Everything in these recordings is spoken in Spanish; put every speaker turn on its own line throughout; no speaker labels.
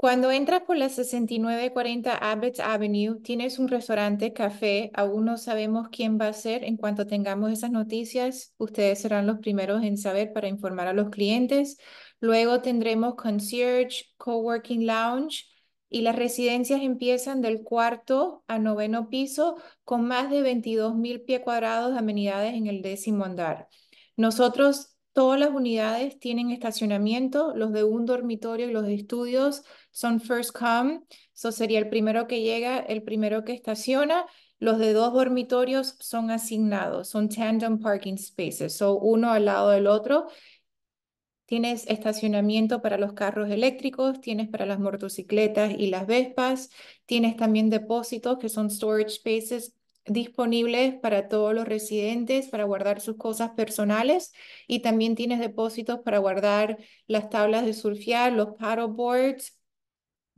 Cuando entras por la 6940 Abbott Avenue, tienes un restaurante, café. Aún no sabemos quién va a ser. En cuanto tengamos esas noticias, ustedes serán los primeros en saber para informar a los clientes. Luego tendremos concierge, coworking lounge y las residencias empiezan del cuarto a noveno piso con más de 22 mil pie cuadrados de amenidades en el décimo andar. Nosotros Todas las unidades tienen estacionamiento, los de un dormitorio y los de estudios son first come, eso sería el primero que llega, el primero que estaciona. Los de dos dormitorios son asignados, son tandem parking spaces, son uno al lado del otro. Tienes estacionamiento para los carros eléctricos, tienes para las motocicletas y las Vespas, tienes también depósitos que son storage spaces disponibles para todos los residentes para guardar sus cosas personales y también tienes depósitos para guardar las tablas de surfear, los paddleboards,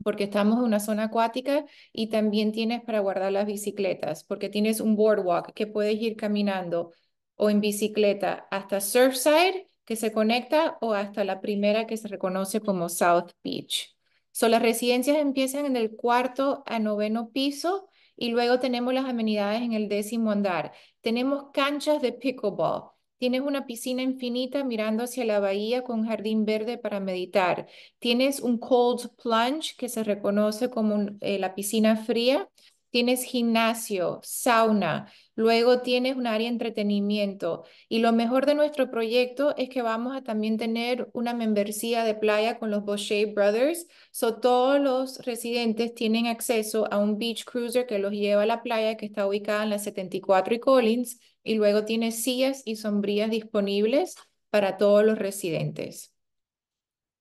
porque estamos en una zona acuática y también tienes para guardar las bicicletas, porque tienes un boardwalk que puedes ir caminando o en bicicleta hasta Surfside que se conecta o hasta la primera que se reconoce como South Beach. Son las residencias empiezan en el cuarto a noveno piso y luego tenemos las amenidades en el décimo andar. Tenemos canchas de pickleball. Tienes una piscina infinita mirando hacia la bahía con jardín verde para meditar. Tienes un cold plunge que se reconoce como eh, la piscina fría tienes gimnasio, sauna, luego tienes un área de entretenimiento. Y lo mejor de nuestro proyecto es que vamos a también tener una membresía de playa con los Boschet Brothers. So, todos los residentes tienen acceso a un beach cruiser que los lleva a la playa que está ubicada en las 74 y Collins. Y luego tiene sillas y sombrillas disponibles para todos los residentes.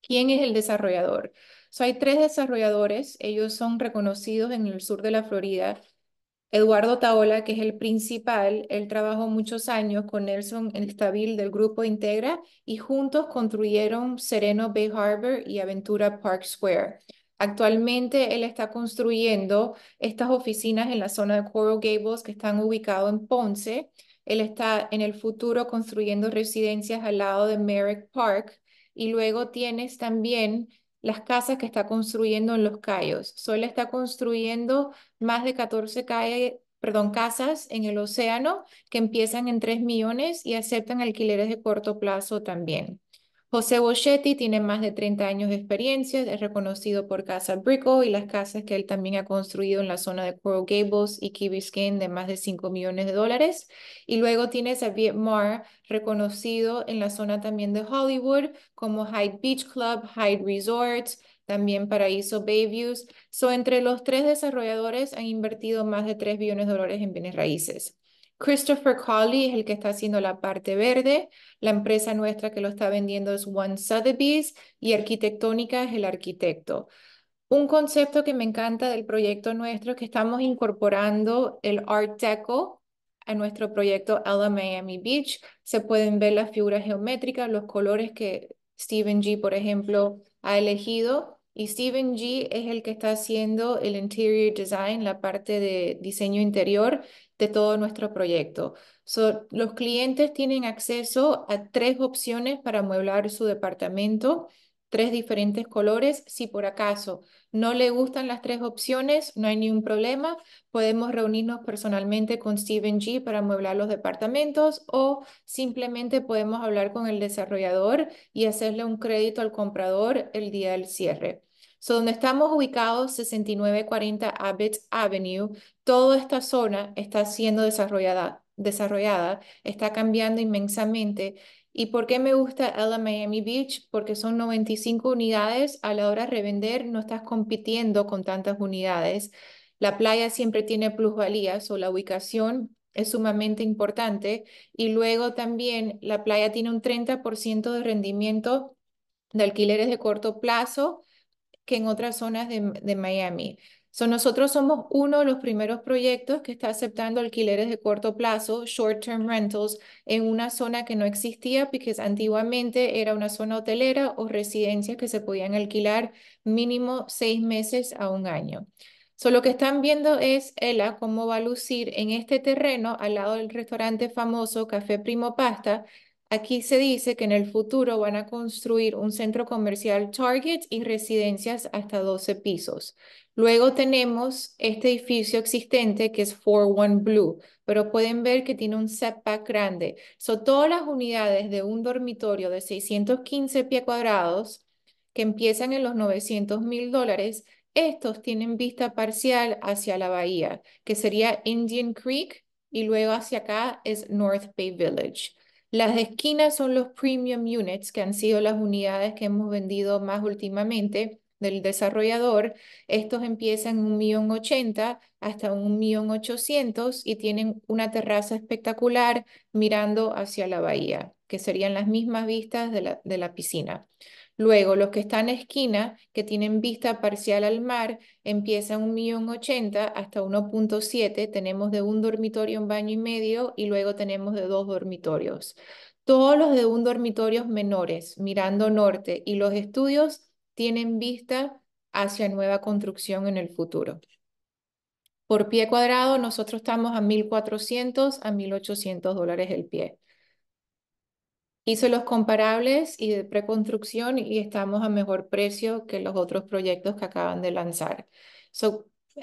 ¿Quién es el desarrollador? hay tres desarrolladores, ellos son reconocidos en el sur de la Florida. Eduardo Taola, que es el principal, él trabajó muchos años con Nelson Estabil del grupo Integra y juntos construyeron Sereno Bay Harbor y Aventura Park Square. Actualmente él está construyendo estas oficinas en la zona de Coral Gables que están ubicados en Ponce. Él está en el futuro construyendo residencias al lado de Merrick Park y luego tienes también las casas que está construyendo en Los Cayos. Sol está construyendo más de 14 perdón, casas en el océano que empiezan en 3 millones y aceptan alquileres de corto plazo también. José Boschetti tiene más de 30 años de experiencia, es reconocido por Casa Brico y las casas que él también ha construido en la zona de Coral Gables y Key Biscayne de más de 5 millones de dólares. Y luego tienes a Viet reconocido en la zona también de Hollywood como Hyde Beach Club, Hyde Resorts, también Paraíso Bayviews. So, entre los tres desarrolladores han invertido más de 3 billones de dólares en bienes raíces. Christopher Colley es el que está haciendo la parte verde. La empresa nuestra que lo está vendiendo es One Sotheby's y Arquitectónica es el arquitecto. Un concepto que me encanta del proyecto nuestro es que estamos incorporando el Art Deco a nuestro proyecto Ella Miami Beach. Se pueden ver las figuras geométricas, los colores que Steven G, por ejemplo, ha elegido y Steven G es el que está haciendo el interior design, la parte de diseño interior de todo nuestro proyecto. los clientes tienen acceso a tres opciones para amueblar su departamento tres diferentes colores. Si por acaso no le gustan las tres opciones, no hay ningún problema. Podemos reunirnos personalmente con Steven G para amueblar los departamentos o simplemente podemos hablar con el desarrollador y hacerle un crédito al comprador el día del cierre. So, donde estamos ubicados, 6940 Abbott Avenue, toda esta zona está siendo desarrollada, desarrollada está cambiando inmensamente ¿Y por qué me gusta Ella Miami Beach? Porque son 95 unidades, a la hora de revender no estás compitiendo con tantas unidades. La playa siempre tiene plusvalías o la ubicación es sumamente importante y luego también la playa tiene un 30% de rendimiento de alquileres de corto plazo que en otras zonas de Miami nosotros somos uno de los primeros proyectos que está aceptando alquileres de corto plazo, short-term rentals, en una zona que no existía, porque antiguamente era una zona hotelera o residencias que se podían alquilar mínimo seis meses a un año. lo que están viendo es Ella cómo va a lucir en este terreno al lado del restaurante famoso Café Primo Pasta, Aquí se dice que en el futuro van a construir un centro comercial Target y residencias hasta 12 pisos. Luego tenemos este edificio existente que es 41 Blue, pero pueden ver que tiene un setback grande. Son todas las unidades de un dormitorio de 615 pies cuadrados que empiezan en los 900 mil dólares, estos tienen vista parcial hacia la bahía, que sería Indian Creek y luego hacia acá es North Bay Village. Las esquinas son los premium units, que han sido las unidades que hemos vendido más últimamente, del desarrollador, estos empiezan en ochenta hasta ochocientos y tienen una terraza espectacular mirando hacia la bahía, que serían las mismas vistas de la, piscina. Luego, los que están en esquina, que tienen vista parcial al mar, empiezan ochenta hasta 1.7. Tenemos de un dormitorio un baño y medio y luego tenemos de dos dormitorios. Todos los de un dormitorio menores, mirando norte, y los estudios tienen vista hacia nueva construcción en el futuro. Por pie cuadrado, nosotros estamos a 1.400 a 1.800 dólares el pie. Hice los comparables y de preconstrucción y estamos a mejor precio que los otros proyectos que acaban de lanzar.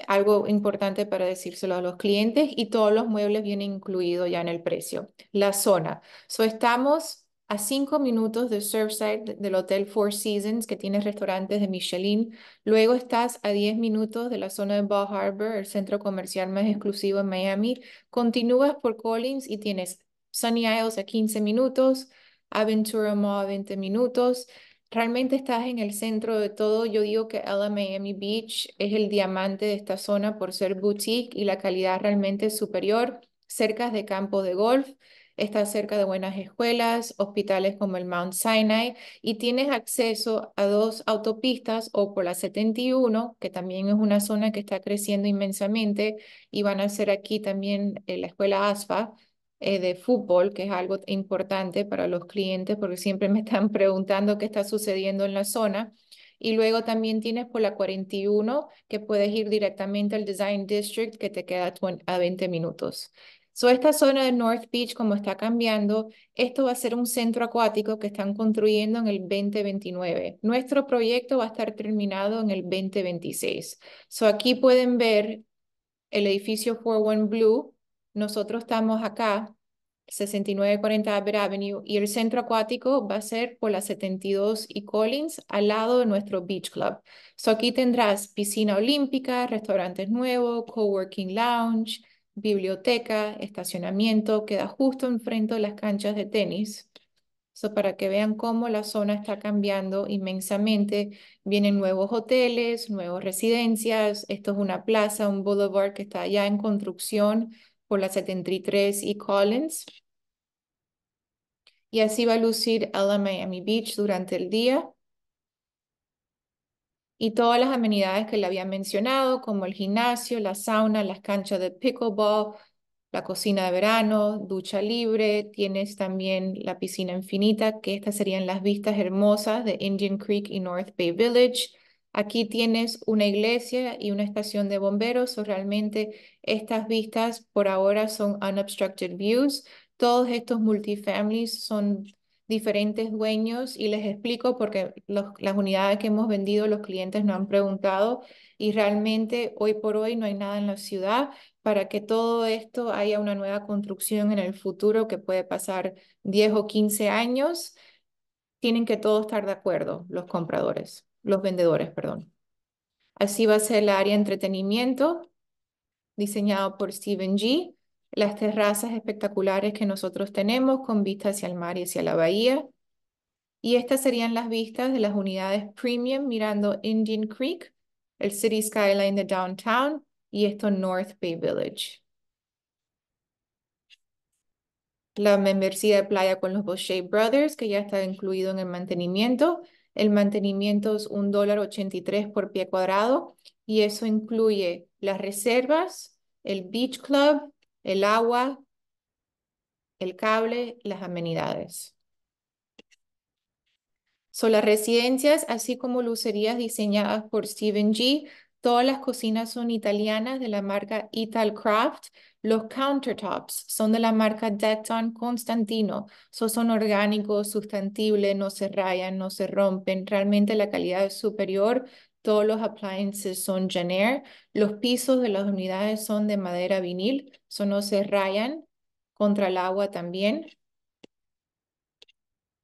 algo importante para decírselo a los clientes y todos los muebles vienen incluidos ya en el precio. La zona. So, estamos a cinco minutos de Surfside del Hotel Four Seasons, que tiene restaurantes de Michelin. Luego estás a 10 minutos de la zona de Ball Harbor, el centro comercial más exclusivo en Miami. Continúas por Collins y tienes Sunny Isles a 15 minutos, Aventura Mall a 20 minutos. Realmente estás en el centro de todo. Yo digo que Ella Miami Beach es el diamante de esta zona por ser boutique y la calidad realmente superior, cerca de Campo de golf Está cerca de buenas escuelas, hospitales como el Mount Sinai y tienes acceso a dos autopistas o por la 71, que también es una zona que está creciendo inmensamente y van a ser aquí también eh, la escuela ASFA eh, de fútbol, que es algo importante para los clientes porque siempre me están preguntando qué está sucediendo en la zona. Y luego también tienes por la 41 que puedes ir directamente al Design District que te queda a 20 minutos. So, esta zona de North Beach, como está cambiando, esto va a ser un centro acuático que están construyendo en el 2029. Nuestro proyecto va a estar terminado en el 2026. So, aquí pueden ver el edificio 41 Blue. Nosotros estamos acá, 6940 Aber Avenue, y el centro acuático va a ser por la 72 y Collins, al lado de nuestro Beach Club. So aquí tendrás piscina olímpica, restaurantes nuevos, coworking lounge, biblioteca, estacionamiento, queda justo enfrente de las canchas de tenis. Eso para que vean cómo la zona está cambiando inmensamente. Vienen nuevos hoteles, nuevas residencias. Esto es una plaza, un boulevard que está ya en construcción por la 73 y Collins. Y así va a lucir LA Miami Beach durante el día y todas las amenidades que le había mencionado, como el gimnasio, la sauna, las canchas de pickleball, la cocina de verano, ducha libre, tienes también la piscina infinita, que estas serían las vistas hermosas de Indian Creek y North Bay Village. Aquí tienes una iglesia y una estación de bomberos, o realmente estas vistas por ahora son unobstructed views. Todos estos multifamilies son diferentes dueños y les explico porque las unidades que hemos vendido, los clientes nos han preguntado y realmente hoy por hoy no hay nada en la ciudad para que todo esto haya una nueva construcción en el futuro que puede pasar 10 o 15 años. Tienen que todos estar de acuerdo, los compradores, los vendedores, perdón. Así va a ser el área de entretenimiento diseñado por Steven G las terrazas espectaculares que nosotros tenemos con vista hacia el mar y hacia la bahía. Y estas serían las vistas de las unidades premium mirando Indian Creek, el City Skyline de Downtown y esto North Bay Village. La membresía de playa con los Boshe Brothers, que ya está incluido en el mantenimiento. El mantenimiento es $1.83 por pie cuadrado y eso incluye las reservas, el Beach Club, el agua, el cable, las amenidades. Son las residencias, así como lucerías diseñadas por Steven G. Todas las cocinas son italianas de la marca Italcraft. Los countertops son de la marca Decton Constantino. son orgánicos, sustantibles, no se rayan, no se rompen. Realmente la calidad es superior. Todos los appliances son Janair. Los pisos de las unidades son de madera vinil, son no se rayan contra el agua también.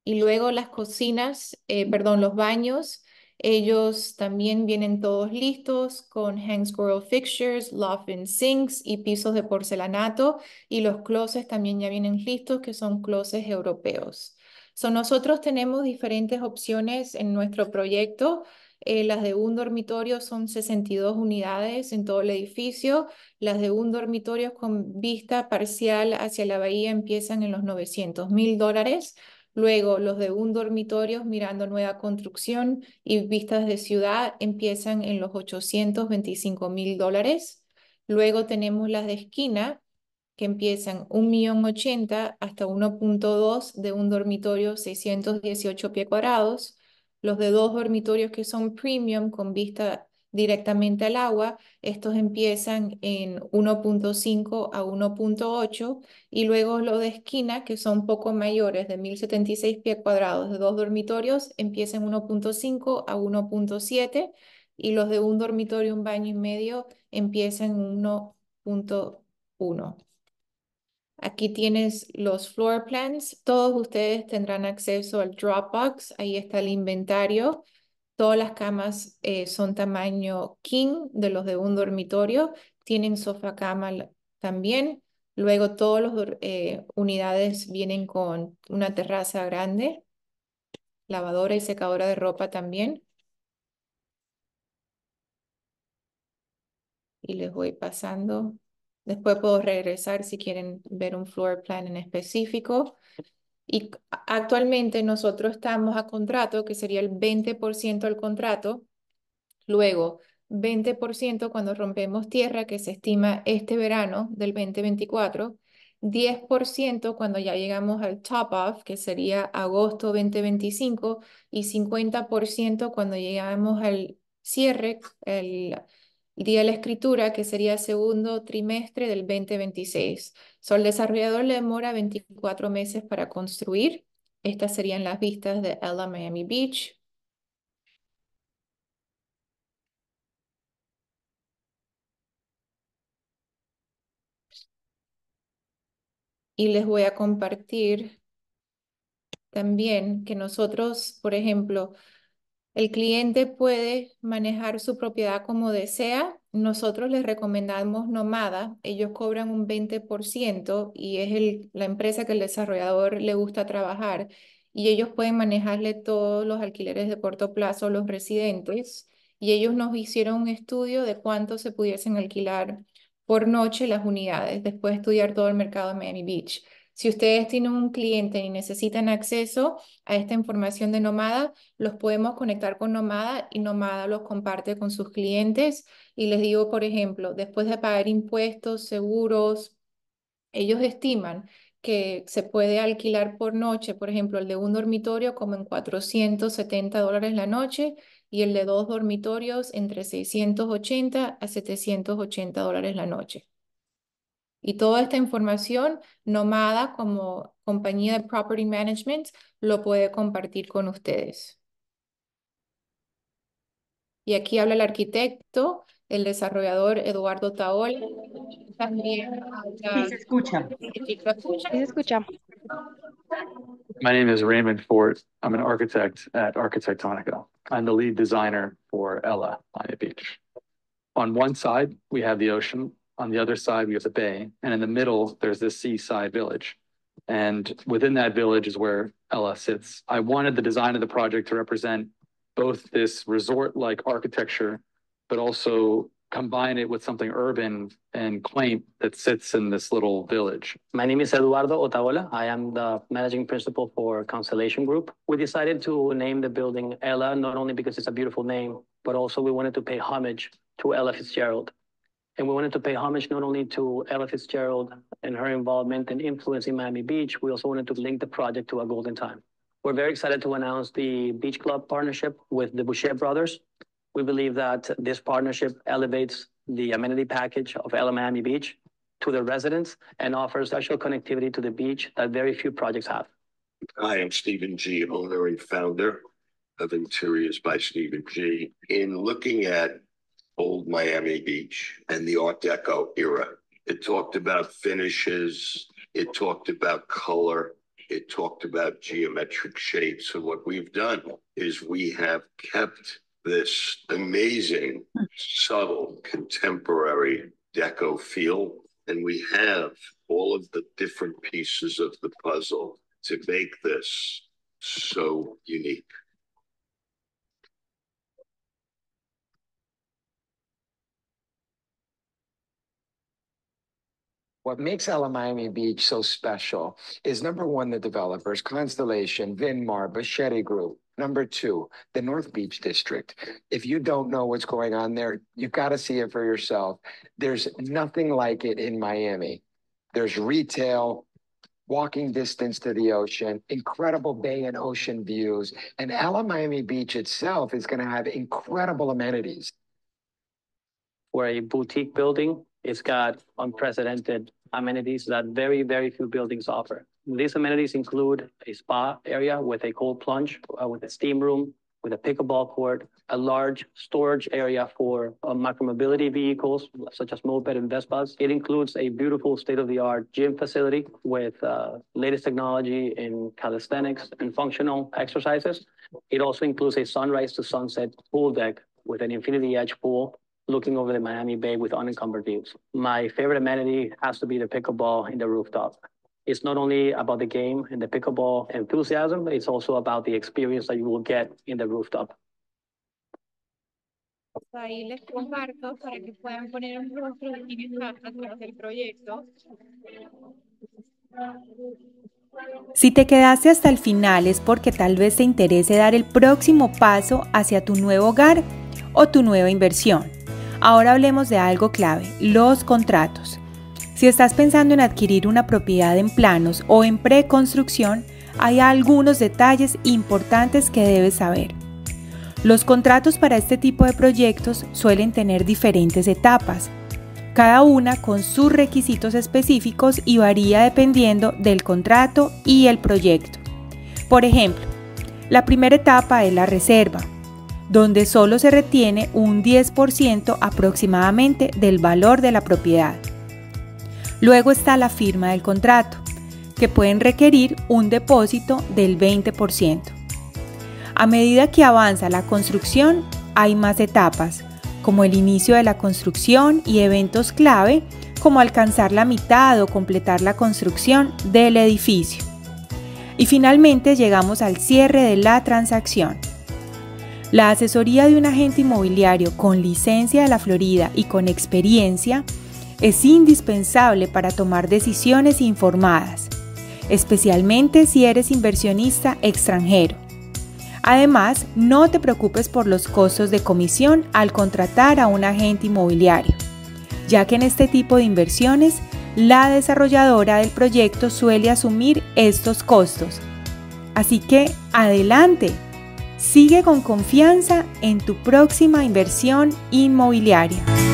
Y luego las cocinas, eh, perdón, los baños, ellos también vienen todos listos con hang squirrel fixtures, and sinks y pisos de porcelanato. Y los closets también ya vienen listos, que son closets europeos. So, nosotros tenemos diferentes opciones en nuestro proyecto. Eh, las de un dormitorio son 62 unidades en todo el edificio, las de un dormitorio con vista parcial hacia la bahía empiezan en los 900 mil dólares, luego los de un dormitorio mirando nueva construcción y vistas de ciudad empiezan en los 825 mil dólares. Luego tenemos las de esquina, que empiezan 1.080 hasta 1.2 de un dormitorio 618 pies cuadrados los de dos dormitorios que son premium con vista directamente al agua, estos empiezan en 1.5 a 1.8 y luego los de esquina, que son poco mayores, de 1076 pies cuadrados de dos dormitorios, empiezan 1.5 a 1.7 y los de un dormitorio, un baño y medio empiezan en 1.1. Aquí tienes los floor plans. Todos ustedes tendrán acceso al Dropbox. Ahí está el inventario. Todas las camas eh, son tamaño king de los de un dormitorio. Tienen sofá cama también. Luego todas las eh, unidades vienen con una terraza grande, lavadora y secadora de ropa también. Y les voy pasando Después puedo regresar si quieren ver un floor plan en específico. Y actualmente nosotros estamos a contrato, que sería el 20% del contrato. Luego, 20% cuando rompemos tierra, que se estima este verano del 2024. 10% cuando ya llegamos al top off, que sería agosto 2025. Y 50% cuando llegamos al cierre, el Día de la Escritura, que sería segundo trimestre del 2026. So, el desarrollador le demora 24 meses para construir. Estas serían las vistas de Ella Miami Beach. Y les voy a compartir también que nosotros, por ejemplo, el cliente puede manejar su propiedad como desea. Nosotros les recomendamos Nomada. Ellos cobran un 20% y es la empresa que el desarrollador le gusta trabajar. Y ellos pueden manejarle todos los alquileres de corto plazo los residentes. Y ellos nos hicieron un estudio de cuánto se pudiesen alquilar por noche las unidades, después estudiar todo el mercado de Miami Beach. Si ustedes tienen un cliente y necesitan acceso a esta información de Nomada, los podemos conectar con Nomada y Nomada los comparte con sus clientes. Y les digo, por ejemplo, después de pagar impuestos, seguros, ellos estiman que se puede alquilar por noche, por ejemplo, el de un dormitorio como en 470 dólares la noche y el de dos dormitorios entre 680 a 780 dólares la noche. Y toda esta información, Nomada como compañía de property management lo puede compartir con ustedes. Y aquí habla el arquitecto, el desarrollador Eduardo Taol. También se escucha. se
escucha.
My name is Raymond Fort. I'm an architect at Architectonica. I'm the lead designer for Ella the Beach. On one side, we have the ocean On the other side, we have the bay. And in the middle, there's this seaside village. And within that village is where Ella sits. I wanted the design of the project to represent both this resort-like architecture, but also combine it with something urban and quaint that sits in this little village. My name is Eduardo Otavola. I am the managing principal for Constellation Group. We decided to name the building Ella, not only because it's a beautiful name, but also we wanted to pay homage to Ella Fitzgerald. And we wanted to pay homage not only to Ella Fitzgerald and her involvement and influence in Miami Beach, we also wanted to link the project to a golden time. We're very excited to announce the Beach Club partnership with the Boucher brothers. We believe that this partnership elevates the amenity package of Ella Miami Beach to the residents and offers social connectivity to the beach that very few projects have. I am Stephen G., owner and founder of Interiors by Stephen G. In looking at old Miami Beach and the Art Deco era. It talked about finishes, it talked about color, it talked about geometric shapes. And what we've done is we have kept this amazing, subtle, contemporary Deco feel. And we have all of the different pieces of the puzzle to make this so unique. What makes Ala Miami Beach so special is number one, the developers, Constellation, Vinmar, Bichetti Group. Number two, the North Beach District. If you don't know what's going on there, you've got to see it for yourself. There's nothing like it in Miami. There's retail, walking distance to the ocean, incredible bay and ocean views, and Ala Miami Beach itself is going to have incredible amenities. We're a boutique building it's got unprecedented amenities that very, very few buildings offer. These amenities include a spa area with a cold plunge, uh, with a steam room, with a pickleball court, a large storage area for uh, micromobility vehicles such as moped and Vespas. It includes a beautiful state-of-the-art gym facility with uh, latest technology in calisthenics and functional exercises. It also includes a sunrise to sunset pool deck with an infinity edge pool looking over the Miami Bay with unencumbered views. My favorite amenity has to be the pickleball in the rooftop. It's not only about the game and the pickleball enthusiasm, it's also about the experience that you will get in the rooftop.
Pues
si te quedaste hasta el final es porque tal vez te interese dar el próximo paso hacia tu nuevo hogar o tu nueva inversión. Ahora hablemos de algo clave, los contratos. Si estás pensando en adquirir una propiedad en planos o en preconstrucción, hay algunos detalles importantes que debes saber. Los contratos para este tipo de proyectos suelen tener diferentes etapas, cada una con sus requisitos específicos y varía dependiendo del contrato y el proyecto. Por ejemplo, la primera etapa es la reserva, donde solo se retiene un 10% aproximadamente del valor de la propiedad. Luego está la firma del contrato, que pueden requerir un depósito del 20%. A medida que avanza la construcción, hay más etapas, como el inicio de la construcción y eventos clave, como alcanzar la mitad o completar la construcción del edificio. Y finalmente llegamos al cierre de la transacción. La asesoría de un agente inmobiliario con licencia de la Florida y con experiencia es indispensable para tomar decisiones informadas, especialmente si eres inversionista extranjero. Además, no te preocupes por los costos de comisión al contratar a un agente inmobiliario, ya que en este tipo de inversiones la desarrolladora del proyecto suele asumir estos costos. Así que adelante, Sigue con confianza en tu próxima inversión inmobiliaria.